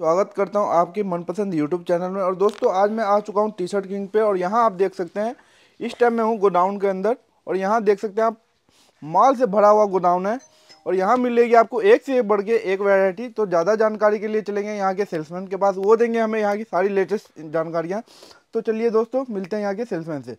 स्वागत करता हूं आपके मनपसंद यूट्यूब चैनल में और दोस्तों आज मैं आ चुका हूं टी शर्ट किंग पे और यहां आप देख सकते हैं इस टाइम मैं हूं गोडाउन के अंदर और यहां देख सकते हैं आप माल से भरा हुआ गोडाउन है और यहाँ मिलेगी आपको एक से बढ़ के एक वैरायटी तो ज़्यादा जानकारी के लिए चलेंगे यहाँ के सेल्समैन के पास वो देंगे हमें यहाँ की सारी लेटेस्ट जानकारियाँ तो चलिए दोस्तों मिलते हैं यहाँ के सेल्समैन से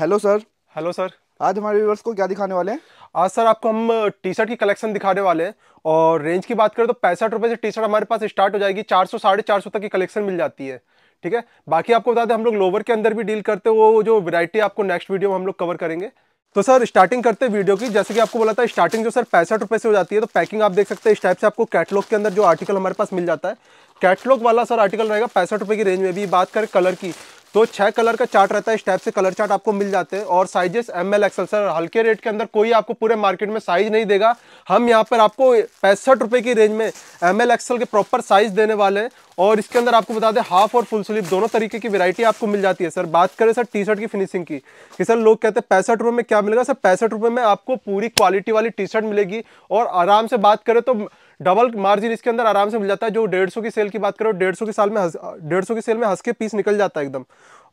हेलो सर हेलो सर आज हमारे व्यूवर्स को क्या दिखाने वाले हैं आज सर आपको हम टी शर्ट की कलेक्शन दिखाने वाले हैं और रेंज की बात करें तो पैंसठ रुपये से टी शर्ट हमारे पास स्टार्ट हो जाएगी चार सौ साढ़े चार सौ तक की कलेक्शन मिल जाती है ठीक है बाकी आपको बता दें हम लोग लोवर के अंदर भी डील करते हैं वो जो वैरायटी आपको नेक्स्ट वीडियो में हम लोग कवर करेंगे तो सर स्टार्टिंग करते हैं वीडियो की जैसे कि आपको बोला था स्टार्टिंग जो सर पैंसठ रुपए से हो जाती है तो पैकिंग आप देख सकते हैं इस टाइप से आपको कैटलॉग के अंदर जो आर्टिकल हमारे पास मिल जाता है कैटलॉग वाला सर आर्टिकल रहेगा पैंसठ रुपये की रेंज में भी बात करें कलर की तो छः कलर का चार्ट रहता है इस टाइप से कलर चार्ट आपको मिल जाते हैं और sizes M L XL sir हल्के रेट के अंदर कोई आपको पूरे मार्केट में साइज नहीं देगा हम यहाँ पर आपको पैंसठ रुपये की रेंज में एम एल एक्सल के प्रॉपर साइज देने वाले हैं और इसके अंदर आपको बता दें हाफ और फुल स्लीव दोनों तरीके की वैरायटी आपको मिल जाती है सर बात करें सर टी शर्ट की फिनिशिंग की कि सर लोग कहते हैं पैंसठ रुपये में क्या मिलेगा सर पैंसठ रुपये में आपको पूरी क्वालिटी वाली टी शर्ट मिलेगी और आराम से बात करें तो डबल मार्जिन इसके अंदर आराम से मिल जाता है जो डेढ़ सौ की सेल की बात करो डेढ़ सौ के साल में डेढ़ सौ की सेल में हंस के पीस निकल जाता है एकदम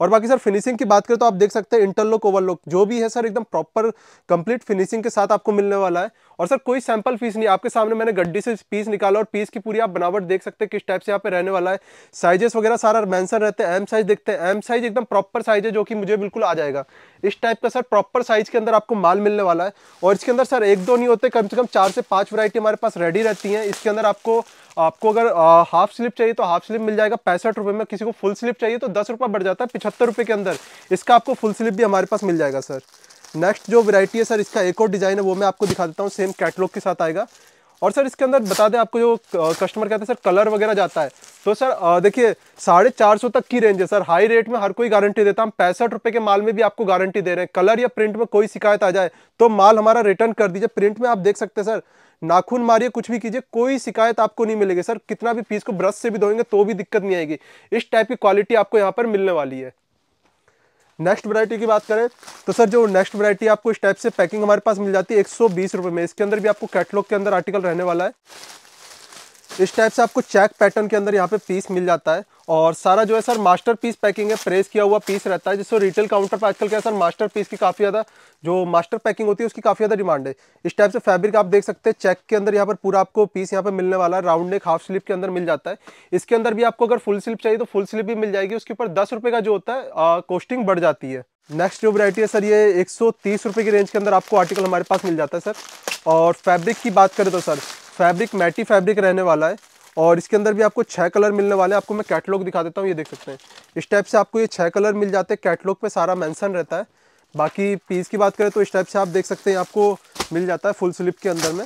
और बाकी सर फिनिशिंग की बात करें तो आप देख सकते हैं इंटरलॉक ओवरलॉक जो भी है सर एकदम प्रॉपर कंप्लीट फिनिशिंग के साथ आपको मिलने वाला है और सर कोई सैंपल पीस नहीं आपके सामने मैंने गड्डी से पीस निकाला और पीस की पूरी आप बनावट देख सकते हैं किस टाइप से यहाँ पे रहने वाला है साइजेस वगैरह सारा मैंसन रहते हैं एम साइज देखते हैं एम साइज एकदम प्रॉपर साइज है जो कि मुझे बिल्कुल आ जाएगा इस टाइप का सर प्रॉपर साइज के अंदर आपको माल मिलने वाला है और इसके अंदर सर एक दो नहीं होते कम से कम चार से पाँच वरायटी हमारे पास रेडी रहती है इसके अंदर आपको आपको अगर हाफ स्लिप चाहिए तो हाफ स्लिप मिल जाएगा पैंसठ रुपये में किसी को फुल स्लिप चाहिए तो दस रुपये बढ़ जाता है पिछहत्तर रुपये के अंदर इसका आपको फुल स्लिप भी हमारे पास मिल जाएगा सर नेक्स्ट जो वैरायटी है सर इसका एक और डिज़ाइन है वो मैं आपको दिखा देता हूँ सेम कैटलॉग के साथ आएगा और सर इसके अंदर बता दें आपको जो कस्टमर कहते हैं सर कलर वगैरह जाता है तो सर देखिए साढ़े चार सौ तक की रेंज है सर हाई रेट में हर कोई गारंटी देता हम पैंसठ रुपये के माल में भी आपको गारंटी दे रहे हैं कलर या प्रिंट में कोई शिकायत आ जाए तो माल हमारा रिटर्न कर दीजिए प्रिंट में आप देख सकते हैं सर नाखून मारिए कुछ भी कीजिए कोई शिकायत आपको नहीं मिलेगी सर कितना भी पीस को ब्रश से भी धोएंगे तो भी दिक्कत नहीं आएगी इस टाइप की क्वालिटी आपको यहाँ पर मिलने वाली है नेक्स्ट वैरायटी की बात करें तो सर जो नेक्स्ट वैरायटी आपको इस टाइप से पैकिंग हमारे पास मिल जाती है एक सौ में इसके अंदर भी आपको कैटलॉग के अंदर आर्टिकल रहने वाला है इस टाइप से आपको चेक पैटर्न के अंदर यहाँ पे पीस मिल जाता है और सारा जो है सर मास्टर पीस पैकिंग है प्रेस किया हुआ पीस रहता है जिससे रिटेल काउंटर पर आजकल क्या है सर मास्टर पीस की काफ़ी ज़्यादा जो मास्टर पैकिंग होती है उसकी काफ़ी ज़्यादा डिमांड है इस टाइप से फैब्रिक आप देख सकते हैं चेक के अंदर यहाँ पर पूरा आपको पीस यहाँ पर मिलने वाला है राउंड नेक हाफ स्लिप के अंदर मिल जाता है इसके अंदर भी आपको अगर फुल स्लिप चाहिए तो फुल स्लिप भी मिल जाएगी उसके ऊपर दस का जो होता है कॉस्टिंग बढ़ जाती है नेक्स्ट जो वरायटी है सर ये एक सौ की रेंज के अंदर आपको आर्टिकल हमारे पास मिल जाता है सर और फैब्रिक की बात करें तो सर फैब्रिक मैटी फैब्रिक रहने वाला है और इसके अंदर भी आपको छः कलर मिलने वाले हैं आपको मैं कैटलॉग दिखा देता हूँ ये देख सकते हैं इस टाइप से आपको ये छः कलर मिल जाते हैं कैटलॉग पे सारा मेंशन रहता है बाकी पीस की बात करें तो इस टाइप से आप देख सकते हैं आपको मिल जाता है फुल स्लिप के अंदर में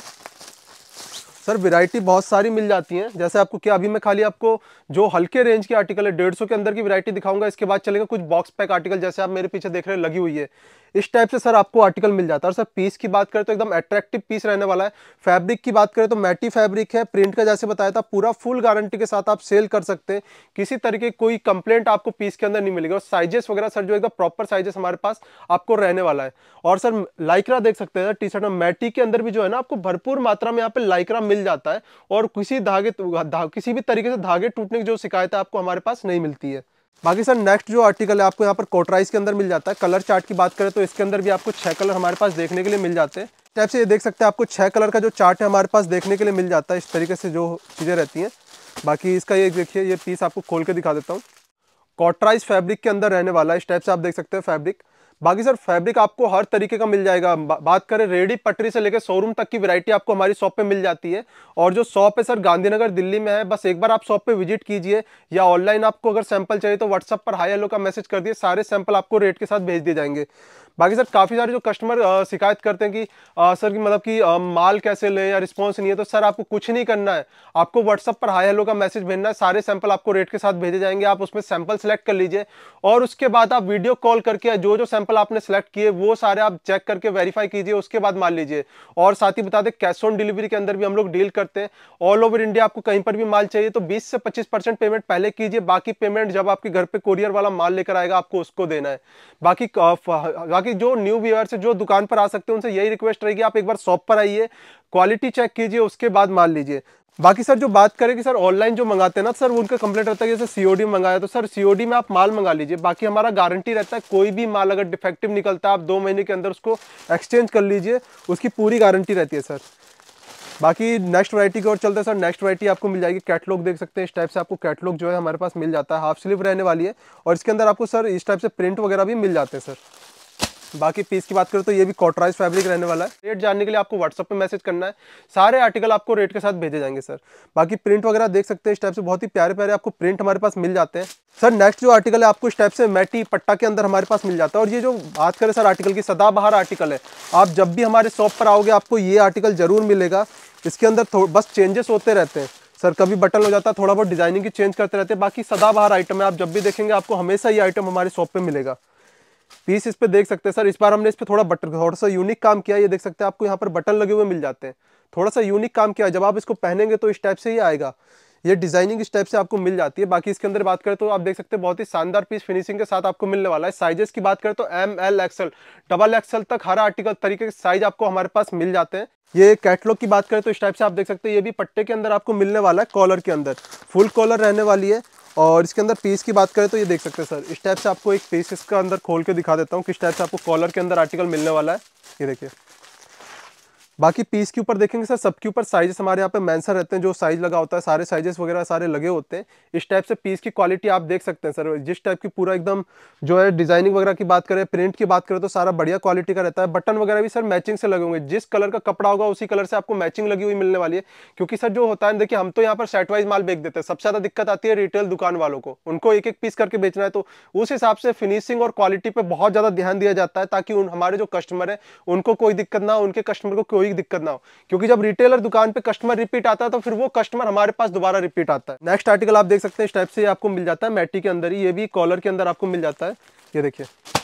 सर वैरायटी बहुत सारी मिल जाती हैं जैसे आपको क्या अभी मैं खाली आपको जो हल्के रेंज के आर्टिकल है डेढ़ सौ के अंदर की वरायटी दिखाऊंगा इसके बाद चलेगा कुछ बॉक्स पैक आर्टिकल जैसे आप मेरे पीछे देख रहे हैं लगी हुई है इस टाइप से सर आपको आर्टिकल मिल जाता है और सर पीस की बात करें तो एकदम अट्रैक्टिव पीस रहने वाला है फैब्रिक की बात करें तो मैटी फैब्रिक है प्रिंट का जैसे बताया था पूरा फुल गारंटी के साथ आप सेल कर सकते हैं किसी तरीके कोई कंप्लेंट आपको पीस के अंदर नहीं मिलेगी और साइजेस वगैरह सर जो एकदम प्रॉपर साइजेस हमारे पास आपको रहने वाला है और सर लाइकरा देख सकते हैं टी शर्ट में मैटी के अंदर भी जो है ना आपको भरपूर मात्रा में यहाँ पे लाइकरा मिल जाता है और किसी धागे किसी भी तरीके से धागे टूटने की जो शिकायत है आपको हमारे पास नहीं मिलती है बाकी सर नेक्स्ट जो आर्टिकल है आपको यहाँ पर कोटराइज के अंदर मिल जाता है कलर चार्ट की बात करें तो इसके अंदर भी आपको छह कलर हमारे पास देखने के लिए मिल जाते हैं टाइप तो से ये देख सकते हैं आपको छह कलर का जो चार्ट है हमारे पास देखने के लिए मिल जाता है इस तरीके से जो चीज़ें रहती हैं बाकी इसका ये देखिए ये पीस आपको खोल के दिखा देता हूँ कॉटराइज फैब्रिक के अंदर रहने वाला है इस टाइप से आप देख सकते हैं फैब्रिक बाकी सर फैब्रिक आपको हर तरीके का मिल जाएगा बा, बात करें रेडी पटरी से लेकर शोरूम तक की वैरायटी आपको हमारी शॉप पे मिल जाती है और जो शॉप है सर गांधीनगर दिल्ली में है बस एक बार आप शॉप पे विजिट कीजिए या ऑनलाइन आपको अगर सैंपल चाहिए तो व्हाट्सअप पर हाई एलो का मैसेज कर दिए सारे सैंपल आपको रेट के साथ भेज दिए जाएंगे बाकी सर काफ़ी सारे जो कस्टमर शिकायत करते हैं कि आ, सर की मतलब कि आ, माल कैसे लें या रिस्पॉन्स नहीं है तो सर आपको कुछ नहीं करना है आपको व्हाट्सअप पर हाई हेलो का मैसेज भेजना है सारे सैंपल आपको रेट के साथ भेजे जाएंगे आप उसमें सैंपल सेलेक्ट कर लीजिए और उसके बाद आप वीडियो कॉल करके जो जो सैंपल सैंपल आपने सेलेक्ट किए वो सारे आप चेक करके वेरीफाई कीजिए उसके बाद मान लीजिए और साथ ही बता दें कैश ऑन डिलीवरी के अंदर भी हम लोग डील करते हैं ऑल ओवर इंडिया आपको कहीं पर भी माल चाहिए तो बीस से पच्चीस पेमेंट पहले कीजिए बाकी पेमेंट जब आपके घर पर कोरियर वाला माल लेकर आएगा आपको उसको देना है बाकी बाकी जो न्यू व्यूअर से जो दुकान पर आ सकते हैं उनसे यही रिक्वेस्ट रहेगी आप एक बार शॉप पर आइए क्वालिटी चेक कीजिए उसके बाद माल लीजिए बाकी सर जो बात करें कि सर ऑनलाइन जो मंगाते हैं ना सर उनका कंप्लेंट रहता है जैसे सीओडी मंगाया तो सर सीओडी में आप माल मंगा लीजिए बाकी हमारा गारंटी रहता है कोई भी माल अगर डिफेक्टिव निकलता है आप दो महीने के अंदर उसको एक्सचेंज कर लीजिए उसकी पूरी गारंटी रहती है सर बाकी नेक्स्ट वरायटी की ओर चलते हैं सर नेक्स्ट वरायटी आपको मिल जाएगी कैटलॉग देख सकते हैं इस टाइप से आपको कैटलॉग जो है हमारे पास मिल जाता है हाफ स्लीव रहने वाली है और इसके अंदर आपको सर इस टाइप से प्रिंट वगैरह भी मिल जाते हैं सर बाकी पीस की बात करें तो ये भी कॉटराइज फैब्रिक रहने वाला है रेट जानने के लिए आपको व्हाट्सअप पे मैसेज करना है सारे आर्टिकल आपको रेट के साथ भेजे जाएंगे सर बाकी प्रिंट वगैरह देख सकते हैं इस टाइप से बहुत ही प्यारे प्यारे आपको प्रिंट हमारे पास मिल जाते हैं सर नेक्स्ट जो आर्टिकल है आपको इस टाइप से मैटी पट्टा के अंदर हमारे पास मिल जाता है और ये जो बात करें सर आर्टिकल की सदाबहार आर्टिकल है आप जब भी हमारे शॉप पर आओगे आपको ये आर्टिकल ज़रूर मिलेगा इसके अंदर बस चेंजेस होते रहते हैं सर कभी बटन हो जाता है थोड़ा बहुत डिजाइनिंग की चेंज करते रहते हैं बाकी सदाबहार आइटम है आप जब भी देखेंगे आपको हमेशा ये आइटम हमारे शॉप पे मिलेगा पीस इस पे देख सकते हैं सर इस बार हमने इस पे थोड़ा बटन थोड़ा सा यूनिक काम किया ये देख सकते हैं आपको यहाँ पर बटन लगे हुए मिल जाते हैं थोड़ा सा यूनिक काम किया जब आप इसको पहनेंगे तो इस टाइप से ही आएगा ये डिजाइनिंग इस टाइप से आपको मिल जाती है बाकी इसके अंदर बात करें तो आप देख सकते हैं बहुत ही शानदार पीस फिनिशिंग के साथ आपको मिलने वाला है साइजेस की बात करें तो M L XL double XL तक हर आर्टिकल तरीके के साइज आपको हमारे पास मिल जाते हैं ये कैटलॉग की बात करें तो इस टाइप से आप देख सकते हैं ये भी पट्टे के अंदर आपको मिलने वाला है कॉलर के अंदर फुल कॉलर रहने वाली है और इसके अंदर पीस की बात करें तो ये देख सकते हैं सर इस टाइप से आपको एक पीस इसका अंदर खोल के दिखा देता हूँ किस टाइप से आपको कॉलर के अंदर आर्टिकल मिलने वाला है ये देखिए बाकी पीस के ऊपर देखेंगे सर सबके ऊपर साइजेस हमारे यहाँ पे मैंसर रहते हैं जो साइज लगा होता है सारे साइजेस वगैरह सारे लगे होते हैं इस टाइप से पीस की क्वालिटी आप देख सकते हैं सर जिस टाइप की पूरा एकदम जो है डिजाइनिंग वगैरह की बात करें प्रिंट की बात करें तो सारा बढ़िया क्वालिटी का रहता है बटन वगैरह भी सर मैचिंग से लगे होंगे जिस कलर का कपड़ा होगा उसी कलर से आपको मैचिंग लगी हुई मिलने वाली है क्योंकि सर जो होता है देखिए हम तो यहाँ पर सेट वाइज माल बेच देते हैं सबसे ज्यादा दिक्कत आती है रिटेल दुकान वालों को उनको एक एक पीस करके बेचना है तो उस हिसाब से फिनिशिंग और क्वालिटी पर बहुत ज्यादा ध्यान दिया जाता है ताकि हमारे जो कस्टमर है उनको कोई दिक्कत ना उनके कस्टमर को कोई की दिक्कत ना हो क्योंकि जब रिटेलर दुकान पे कस्टमर रिपीट आता है तो फिर वो कस्टमर हमारे पास दोबारा रिपीट आता है नेक्स्ट आर्टिकल आप देख सकते हैं इस टाइप से आपको मिल जाता है मैटी के अंदर ही ये भी कॉलर के अंदर आपको मिल जाता है ये देखिए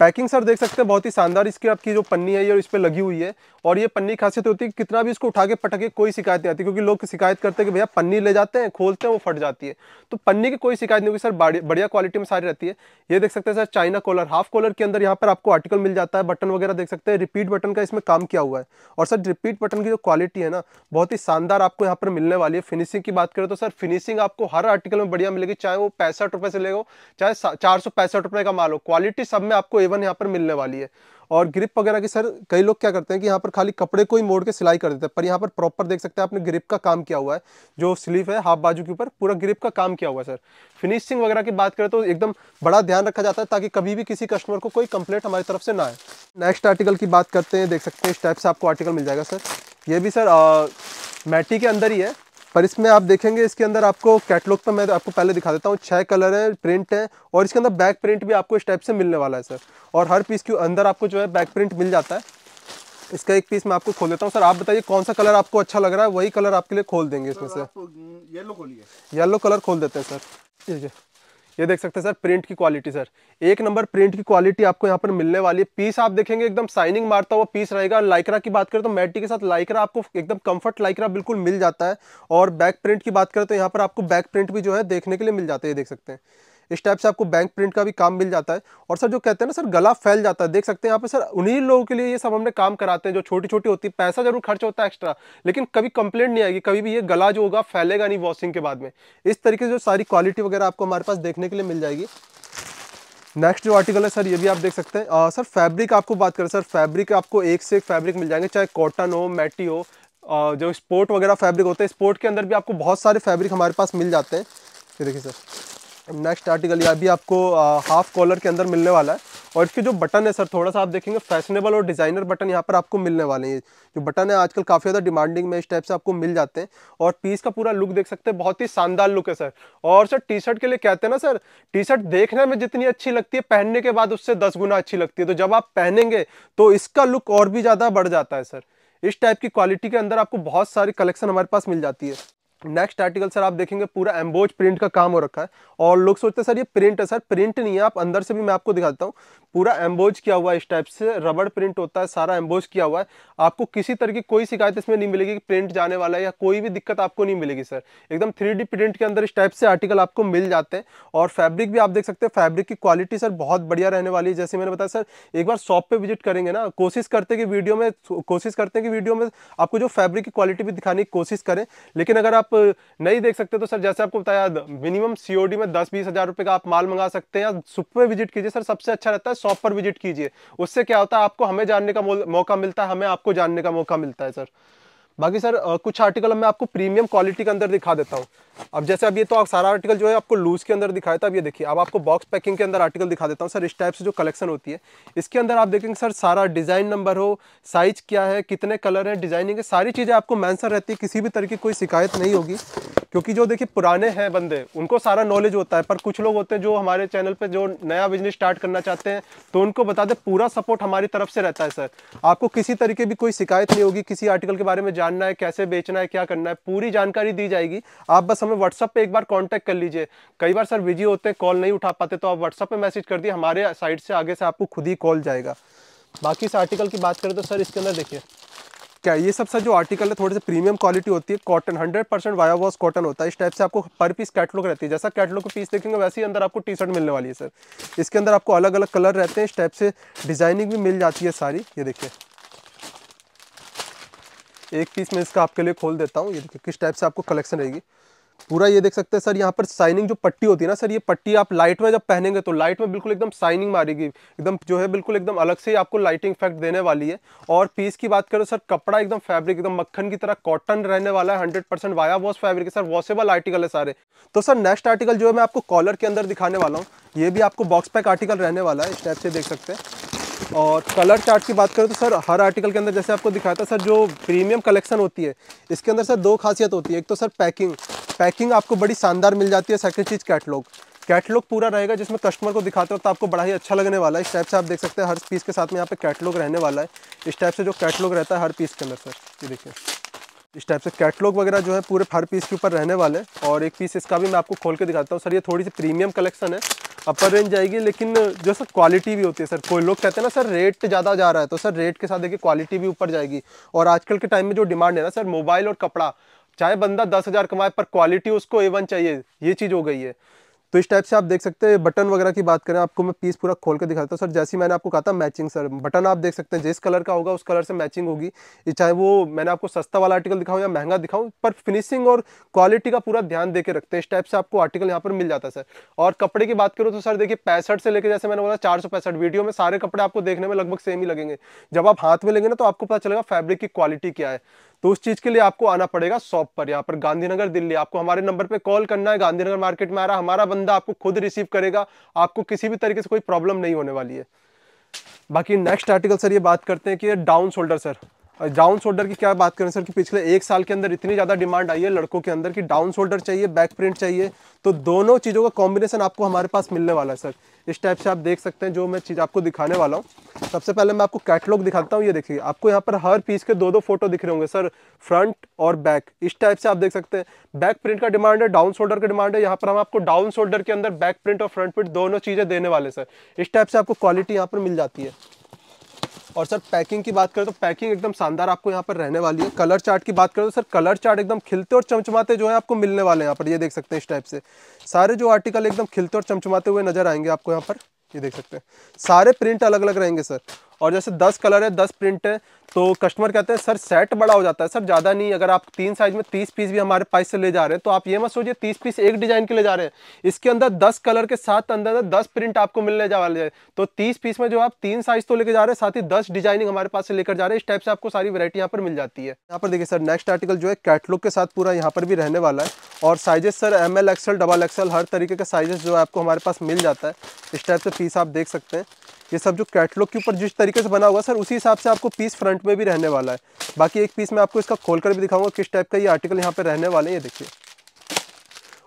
पैकिंग सर देख सकते हैं बहुत ही शानदार इसकी आपकी जो पन्नी है ये इस पर लगी हुई है और ये पन्नी खासियत होती है कितना भी इसको उठा के पटके कोई शिकायत नहीं आती क्योंकि लोग शिकायत करते हैं कि भैया पन्नी ले जाते हैं खोलते हैं वो फट जाती है तो पन्नी की कोई शिकायत नहीं होगी सर बढ़िया क्वालिटी में सारी रहती है ये देख सकते हैं sir China collar half collar के अंदर यहाँ पर आपको आर्टिकल मिल जाता है बटन वगैरह देख सकते हैं रिपीट बटन का इसमें काम किया हुआ है और सर रिपीट बटन की जो क्वालिटी है ना बहुत ही शानदार आपको यहाँ पर मिलने वाली है फिनिशिंग की बात करें तो सर फिनिशिंग आपको हर आर्टिकल में बढ़िया मिलेगी चाहे वो पैंसठ रुपये से ले हो चाहे चार सौ का माल हो क्वालिटी सब में आपको सेवन यहाँ पर मिलने वाली है और ग्रिप वगैरह की सर कई लोग क्या करते हैं कि यहाँ पर खाली कपड़े को ही मोड़ के सिलाई कर देते हैं पर यहाँ पर प्रॉपर देख सकते हैं आपने ग्रिप का काम किया हुआ है जो स्लीव है हाफ बाजू के ऊपर पूरा ग्रिप का काम किया हुआ है सर फिनिशिंग वगैरह की बात करें तो एकदम बड़ा ध्यान रखा जाता है ताकि कभी भी किसी कस्टमर को कोई कंप्लेंट हमारी तरफ से ना आए नेक्स्ट आर्टिकल की बात करते हैं देख सकते हैं इस टाइप से आपको आर्टिकल मिल जाएगा सर ये भी सर मैटी के अंदर ही है पर इसमें आप देखेंगे इसके अंदर आपको कैटलॉग पर मैं आपको पहले दिखा देता हूँ छः कलर है प्रिंट है और इसके अंदर बैक प्रिंट भी आपको इस टाइप से मिलने वाला है सर और हर पीस के अंदर आपको जो है बैक प्रिंट मिल जाता है इसका एक पीस मैं आपको खोल देता हूँ सर आप बताइए कौन सा कलर आपको अच्छा लग रहा है वही कलर आपके लिए खोल देंगे इसमें से येलो खोलिए येलो कलर खोल देते हैं सर ठीक है ये देख सकते हैं सर प्रिंट की क्वालिटी सर एक नंबर प्रिंट की क्वालिटी आपको यहाँ पर मिलने वाली है पीस आप देखेंगे एकदम साइनिंग मारता हुआ पीस रहेगा लाइकरा की बात करें तो मैटी के साथ लाइकरा आपको एकदम कंफर्ट लाइकरा बिल्कुल मिल जाता है और बैक प्रिंट की बात करें तो यहाँ पर आपको बैक प्रिंट भी जो है देखने के लिए मिल जाता है ये देख सकते हैं इस टाइप से आपको बैंक प्रिंट का भी काम मिल जाता है और सर जो कहते हैं ना सर गला फैल जाता है देख सकते हैं यहाँ पे सर उन्हीं लोगों के लिए ये सब हमने काम कराते हैं जो छोटी छोटी होती है पैसा जरूर खर्च होता है एक्स्ट्रा लेकिन कभी कंप्लेंट नहीं आएगी कभी भी ये गला जो होगा फैलेगा नहीं वॉशिंग के बाद में इस तरीके से जो सारी क्वालिटी वगैरह आपको हमारे पास देखने के लिए मिल जाएगी नेक्स्ट जो आर्टिकल है सर ये भी आप देख सकते हैं आ, सर फैब्रिक आपको बात करें सर फैब्रिक आपको एक से एक फैब्रिक मिल जाएंगे चाहे कॉटन हो मैटी हो आ, जो स्पोर्ट वगैरह फैब्रिक होते हैं स्पोर्ट के अंदर भी आपको बहुत सारे फैब्रिक हमारे पास मिल जाते हैं ये देखिए सर नेक्स्ट आर्टिकल ये अभी आपको आ, हाफ कॉलर के अंदर मिलने वाला है और इसके जो बटन है सर थोड़ा सा आप देखेंगे फैशनेबल और डिज़ाइनर बटन यहाँ पर आपको मिलने वाले हैं जो बटन है आजकल काफ़ी ज़्यादा डिमांडिंग में इस टाइप से आपको मिल जाते हैं और पीस का पूरा लुक देख सकते हैं बहुत ही शानदार लुक है सर और सर टी शर्ट के लिए कहते हैं ना सर टी शर्ट देखने में जितनी अच्छी लगती है पहनने के बाद उससे दस गुना अच्छी लगती है तो जब आप पहनेंगे तो इसका लुक और भी ज़्यादा बढ़ जाता है सर इस टाइप की क्वालिटी के अंदर आपको बहुत सारी कलेक्शन हमारे पास मिल जाती है नेक्स्ट आर्टिकल सर आप देखेंगे पूरा एम्बोज प्रिंट का काम हो रखा है और लोग सोचते हैं सर ये प्रिंट है सर प्रिंट नहीं है आप अंदर से भी मैं आपको दिखाता हूँ पूरा एम्बोज किया हुआ है इस टाइप से रबड़ प्रिंट होता है सारा एम्बोज किया हुआ है आपको किसी तरह की कोई शिकायत इसमें नहीं मिलेगी कि प्रिंट जाने वाला है या कोई भी दिक्कत आपको नहीं मिलेगी सर एकदम थ्री प्रिंट के अंदर इस टाइप से आर्टिकल आपको मिल जाते हैं और फैब्रिक भी आप देख सकते हैं फैब्रिक की क्वालिटी सर बहुत बढ़िया रहने वाली है जैसे मैंने बताया सर एक बार शॉप पर विजिट करेंगे ना कोशिश करते कि वीडियो में कोशिश करते हैं कि वीडियो में आपको जो फैब्रिक की क्वालिटी भी दिखाने की कोशिश करें लेकिन अगर आप आप नहीं देख सकते तो सर जैसे आपको बताया मिनिमम सीओडी में दस बीस हज़ार रुपए का आप माल मंगा सकते हैं सुप पर विजिट कीजिए सर सबसे अच्छा रहता है शॉप पर विजिट कीजिए उससे क्या होता है आपको हमें जानने का मौका मिलता है हमें आपको जानने का मौका मिलता है सर बाकी सर कुछ आर्टिकल मैं आपको प्रीमियम क्वालिटी के अंदर दिखा देता हूँ अब जैसे अब ये तो सारा आर्टिकल जो है आपको लूज के अंदर दिखाया था अब ये देखिए अब आपको बॉक्स पैकिंग के अंदर आर्टिकल दिखा देता हूँ सर इस टाइप से जो कलेक्शन होती है इसके अंदर आप देखेंगे सर सारा डिज़ाइन नंबर हो साइज क्या है कितने कलर हैं डिज़ाइनिंग है सारी चीज़ें आपको मैंसर रहती है किसी भी तरह की कोई शिकायत नहीं होगी क्योंकि जो देखिए पुराने हैं बंदे उनको सारा नॉलेज होता है पर कुछ लोग होते हैं जो हमारे चैनल पर जो नया बिजनेस स्टार्ट करना चाहते हैं तो उनको बता दें पूरा सपोर्ट हमारी तरफ से रहता है सर आपको किसी तरीके भी कोई शिकायत नहीं होगी किसी आर्टिकल के बारे में जान जानना है कैसे बेचना है क्या करना है पूरी जानकारी दी जाएगी आप बस हमें व्हाट्सअप पे एक बार कांटेक्ट कर लीजिए कई बार सर बिजी होते हैं कॉल नहीं उठा पाते तो आप व्हाट्सअप पे मैसेज कर दिए हमारे साइड से आगे से आपको खुद ही कॉल जाएगा बाकी इस आर्टिकल की बात करें तो सर इसके अंदर देखिए क्या ये सब सर जो आर्टिकल है थोड़े से प्रीमियम क्वालिटी होती है cotton hundred percent bio wash cotton होता है इस टाइप से आपको पर पीस कैटलॉग रहती है जैसा कैटलॉग का पीस देखेंगे वैसे ही अंदर आपको टी शर्ट मिलने वाली है सर इसके अंदर आपको अलग अलग कलर रहते हैं इस टाइप से डिजाइनिंग भी मिल जाती है सारी ये देखिए एक पीस में इसका आपके लिए खोल देता हूँ ये देखिए किस टाइप से आपको कलेक्शन रहेगी पूरा ये देख सकते हैं सर यहाँ पर साइनिंग जो पट्टी होती है ना सर ये पट्टी आप लाइट में जब पहनेंगे तो लाइट में बिल्कुल एकदम साइनिंग मारेगी एकदम जो है बिल्कुल एकदम अलग से ही आपको लाइटिंग इफेक्ट देने वाली है और पीस की बात करो सर कपड़ा एकदम फैब्रिक एकदम मक्खन की तरह कॉटन रहने वाला है hundred percent bio wash fabric है सर वॉशेबल आर्टिकल है सारे तो सर नेक्स्ट आर्टिकल जो है मैं आपको कॉलर के अंदर दिखाने वाला हूँ ये भी आपको बॉक्स पैक आर्टिकल रहने वाला है इस टाइप से देख सकते हैं और कलर चार्ट की बात करें तो सर हर आर्टिकल के अंदर जैसे आपको दिखाया था सर जो प्रीमियम कलेक्शन होती है इसके अंदर सर दो खासियत होती है एक तो सर पैकिंग पैकिंग आपको बड़ी शानदार मिल जाती है सेकेंड चीज़ कैटलॉग कैटलॉग पूरा रहेगा जिसमें कस्टमर को दिखाते वक्त आपको बड़ा ही अच्छा लगने वाला है इस टाइप से आप देख सकते हैं हर पीस के साथ में यहाँ पे कैटलॉग रहने वाला है इस टाइप से जो कैटलॉग रहता है हर पीस के अंदर सर ये देखिए इस टाइप से कैटलॉग वगैरह जो है पूरे हर पीस के ऊपर रहने वाले और एक पीस इसका भी मैं आपको खोल के दिखाता हूँ सर ये थोड़ी सी प्रीमियम कलेक्शन है अपर रेंज जाएगी लेकिन जो सर क्वालिटी भी होती है सर कोई लोग कहते हैं ना सर रेट ज़्यादा जा रहा है तो सर रेट के साथ देखिए क्वालिटी भी ऊपर जाएगी और आजकल के टाइम में जो डिमांड है ना सर मोबाइल और कपड़ा चाहे बंदा दस हज़ार कमाए पर क्वालिटी उसको ए वन चाहिए ये चीज़ हो गई है तो इस टाइप से आप देख सकते हैं बटन वगैरह की बात करें आपको मैं पीस पूरा खोल के दिखाता हूँ सर जैसे मैंने आपको कहा था मैचिंग सर बटन आप देख सकते हैं जिस कलर का होगा उस कलर से मैचिंग होगी चाहे वो मैंने आपको सस्ता वाला आर्टिकल दिखाऊँ या महंगा दिखाऊँ पर फिनिशिंग और क्वालिटी का पूरा ध्यान दे रखते हैं इस टाइप से आपको आर्टिकल यहाँ पर मिल जाता है सर और कपड़े की बात करूँ तो सर देखिए पैंसठ से लेकर जैसे मैंने बोला चार वीडियो में सारे कपड़े आपको देखने में लगभग सेम ही लगेंगे जब आप हाथ में लेंगे ना तो आपको पता चलेगा फैब्रिक की क्वालिटी क्या है तो उस चीज के लिए आपको आना पड़ेगा शॉप पर यहाँ पर गांधीनगर दिल्ली आपको हमारे नंबर पर कॉल करना है गांधीनगर मार्केट में आ रहा हमारा बंदा आपको खुद रिसीव करेगा आपको किसी भी तरीके से कोई प्रॉब्लम नहीं होने वाली है बाकी नेक्स्ट आर्टिकल सर ये बात करते हैं कि down shoulder sir down shoulder की क्या बात करें सर कि पिछले एक साल के अंदर इतनी ज़्यादा डिमांड आई है लड़कों के अंदर कि डाउन शोल्डर चाहिए बैक प्रिंट चाहिए तो दोनों चीज़ों का कॉम्बिनेशन आपको हमारे पास मिलने वाला है सर इस टाइप से आप देख सकते हैं जो मैं चीज़ आपको दिखाने वाला हूँ सबसे पहले मैं आपको कैटलॉग दिखाता हूँ ये देखिए आपको यहाँ पर हर पीस के दो दो फोटो दिख रहे होंगे सर फ्रंट और बैक इस टाइप से आप देख सकते हैं बैक प्रिंट का डिमांड है डाउन शोल्डर का डिमांड है यहाँ पर हम आपको डाउन शोल्डर के अंदर बैक प्रिंट और फ्रंट प्रिंट दोनों चीज़ें देने वाले सर इस टाइप से आपको क्वालिटी यहाँ पर मिल जाती है और सर पैकिंग की बात करें तो पैकिंग एकदम शानदार आपको यहाँ पर रहने वाली है कलर चार्ट की बात करें तो सर कलर चार्ट एकदम खिलते और चमचमाते जो है आपको मिलने वाले हैं यहाँ पर ये देख सकते हैं इस टाइप से सारे जो आर्टिकल एकदम खिलते और चमचमाते हुए नजर आएंगे आपको यहाँ पर ये देख सकते हैं सारे प्रिंट अलग अलग रहेंगे सर और जैसे दस कलर है दस प्रिंट है तो कस्टमर कहते हैं सर सेट बड़ा हो जाता है सर ज़्यादा नहीं अगर आप तीन साइज में तीस पीस भी हमारे पास से ले जा रहे हैं तो आप ये मत सोचिए तीस पीस एक डिज़ाइन के ले जा रहे हैं इसके अंदर दस कलर के साथ अंदर दस प्रिंट आपको मिलने जा वाले हैं तो तीस पीस में जो आप तीन साइज तो लेके जा रहे हैं साथ ही दस डिजाइनिंग हमारे पास से लेकर जा रहे हैं इस टाइप से आपको सारी वरायटी यहाँ पर मिल जाती है यहाँ पर देखिए सर नेक्स्ट आर्टिकल जो है कैटलॉग के साथ पूरा यहाँ पर भी रहने वाला है और sizes sir M L XL double XL हर तरीके का साइजेस जो है आपको हमारे पास मिल जाता है इस टाइप से पीस आप देख सकते हैं ये सब जो कैटलॉग के ऊपर जिस तरीके से बना हुआ सर उसी हिसाब से आपको पीस फ्रंट में भी रहने वाला है बाकी एक पीस मैं आपको इसका खोल कर भी दिखाऊंगा किस टाइप का ये आर्टिकल यहाँ पर रहने वाले हैं ये देखिए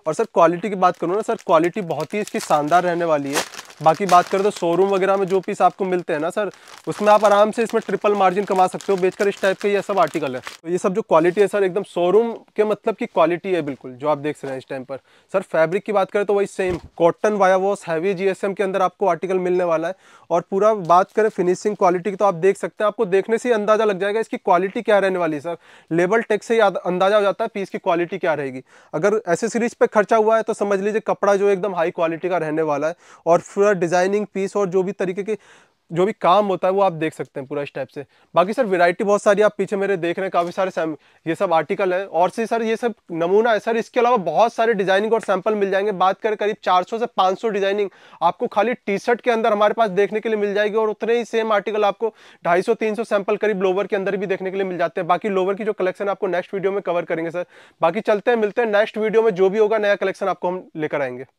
और सर क्वालिटी की बात करूँ ना सर क्वालिटी बहुत ही इसकी शानदार रहने वाली है बाकी बात करें तो शोरूम वगैरह में जो पीस आपको मिलते हैं ना सर उसमें आप आराम से इसमें ट्रिपल मार्जिन कमा सकते हो बेचकर इस टाइप के ये सब आर्टिकल है तो ये सब जो क्वालिटी है सर एकदम शोरूम के मतलब की क्वालिटी है बिल्कुल जो आप देख रहे हैं इस टाइम पर सर फैब्रिक की बात करें तो वही same cotton bio wash heavy जी के अंदर आपको आर्टिकल मिलने वाला है और पूरा बात करें फिनिशिंग क्वालिटी की तो आप देख सकते हैं आपको देखने से अंदाजा लग जाएगा इसकी क्वालिटी क्या रहने वाली है सर लेबल टेक्स से ही अंदाजा हो जाता है पीस की क्वालिटी क्या रहेगी अगर एसेसरीज पर खर्चा हुआ है तो समझ लीजिए कपड़ा जो एकदम हाई क्वालिटी का रहने वाला है और पूरा डिज़ाइनिंग पीस और जो भी तरीके के जो भी काम होता है वो आप देख सकते हैं पूरा इस टाइप से बाकी सर वैरायटी बहुत सारी आप पीछे मेरे देख रहे हैं काफ़ी सारे सैम ये सब आर्टिकल है और से सर ये सब नमूना है सर इसके अलावा बहुत सारे डिजाइनिंग और सैंपल मिल जाएंगे बात करें करीब 400 से 500 डिजाइनिंग आपको खाली टी शर्ट के अंदर हमारे पास देखने के लिए मिल जाएगी और उतने ही सेम आर्टिकल आपको ढाई सौ सैंपल करीब लोवर के अंदर भी देखने के लिए मिल जाते हैं बाकी लोवर की जो कलेक्शन आपको नेक्स्ट वीडियो में कवर करेंगे सर बाकी चलते हैं मिलते हैं नेक्स्ट वीडियो में जो भी होगा नया कलेक्शन आपको हम लेकर आएंगे